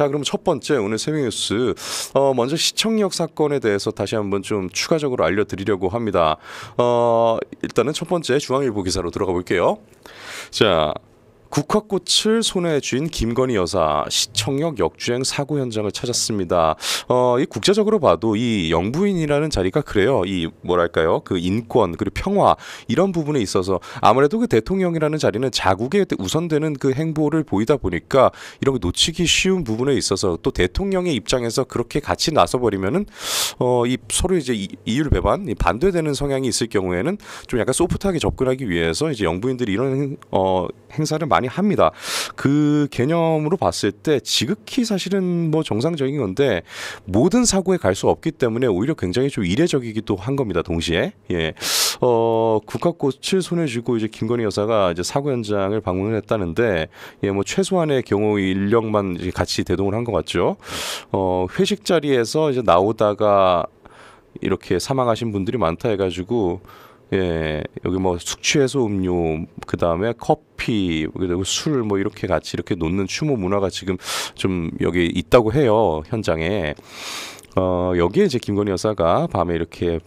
자, 그러면첫 번째 오늘 세미뉴스 어, 먼저 시청역 사건에 대해서 다시 한번 좀 추가적으로 알려드리려고 합니다. 어, 일단은 첫 번째 중앙일보 기사로 들어가 볼게요. 자, 국화꽃을 손에 쥔 김건희 여사 시청역 역주행 사고 현장을 찾았습니다. 어, 이 국제적으로 봐도 이 영부인이라는 자리가 그래요. 이 뭐랄까요? 그 인권 그리고 평화 이런 부분에 있어서 아무래도 그 대통령이라는 자리는 자국에 우선되는 그 행보를 보이다 보니까 이런 놓치기 쉬운 부분에 있어서 또 대통령의 입장에서 그렇게 같이 나서 버리면은 어, 이 서로 이제 이, 율 배반 반대되는 성향이 있을 경우에는 좀 약간 소프트하게 접근하기 위해서 이제 영부인들이 이런 어, 행사를 많이 많이 합니다. 그 개념으로 봤을 때 지극히 사실은 뭐 정상적인 건데 모든 사고에 갈 수 없기 때문에 오히려 굉장히 좀 이례적이기도 한 겁니다. 동시에 예. 어, 국화꽃을 손에 쥐고 이제 김건희 여사가 이제 사고 현장을 방문을 했다는데 예, 뭐 최소한의 경우 인력만 같이 대동을 한 것 같죠. 어, 회식 자리에서 이제 나오다가 이렇게 사망하신 분들이 많다 해가지고 예, 여기 뭐 숙취해소 음료 그 다음에 컵 커피, 술뭐 이렇게 같이 이렇게 놓는 추모 문화가 지금 좀 여기 있다고 해요 현장에. 어, 여기에 이제 김건희 여사가 밤에 이렇게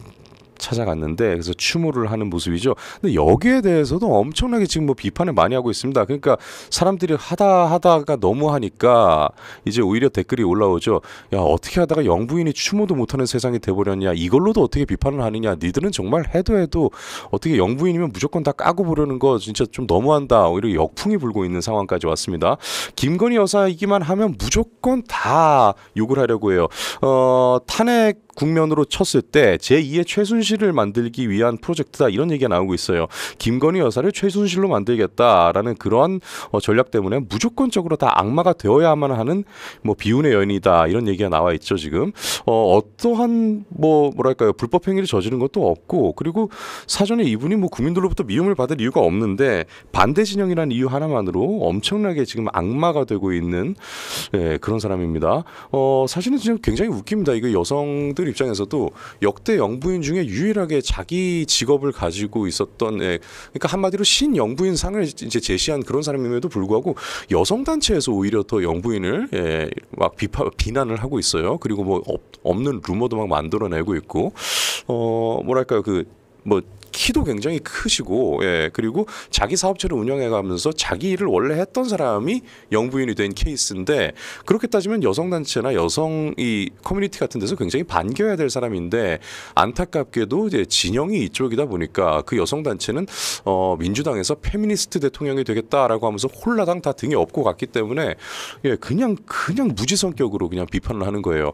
찾아갔는데 그래서 추모를 하는 모습이죠. 근데 여기에 대해서도 엄청나게 지금 뭐 비판을 많이 하고 있습니다. 그러니까 사람들이 하다 하다가 너무 하니까 이제 오히려 댓글이 올라오죠. 야 어떻게 하다가 영부인이 추모도 못하는 세상이 돼버렸냐. 이걸로도 어떻게 비판을 하느냐. 니들은 정말 해도 해도 어떻게 영부인이면 무조건 다 까고 보려는 거 진짜 좀 너무한다. 오히려 역풍이 불고 있는 상황까지 왔습니다. 김건희 여사이기만 하면 무조건 다 욕을 하려고 해요. 어, 탄핵 국면으로 쳤을 때 제2의 최순실을 만들기 위한 프로젝트다 이런 얘기가 나오고 있어요. 김건희 여사를 최순실로 만들겠다라는 그러한 어, 전략 때문에 무조건적으로 다 악마가 되어야만 하는 뭐 비운의 여인이다 이런 얘기가 나와 있죠 지금. 어, 어떠한 뭐 뭐랄까요 불법 행위를 저지른 것도 없고 그리고 사전에 이분이 뭐 국민들로부터 미움을 받을 이유가 없는데 반대 진영이란 이유 하나만으로 엄청나게 지금 악마가 되고 있는 예, 그런 사람입니다. 어, 사실은 지금 굉장히 웃깁니다. 이거 여성들 그들 입장에서도 역대 영부인 중에 유일하게 자기 직업을 가지고 있었던 예, 그러니까 한마디로 신영부인 상을 이제 제시한 그런 사람임에도 불구하고 여성 단체에서 오히려 더 영부인을 예, 막 비파 비난을 하고 있어요. 그리고 뭐 없, 없는 루머도 막 만들어내고 있고 어 뭐랄까요 그뭐 키도 굉장히 크시고 예 그리고 자기 사업체를 운영해가면서 자기 일을 원래 했던 사람이 영부인이 된 케이스인데 그렇게 따지면 여성 단체나 여성 이 커뮤니티 같은 데서 굉장히 반겨야 될 사람인데 안타깝게도 이제 진영이 이쪽이다 보니까 그 여성 단체는 어 민주당에서 페미니스트 대통령이 되겠다라고 하면서 홀라당 다 등에 업고 갔기 때문에 예 그냥 그냥 무지 성격으로 그냥 비판을 하는 거예요.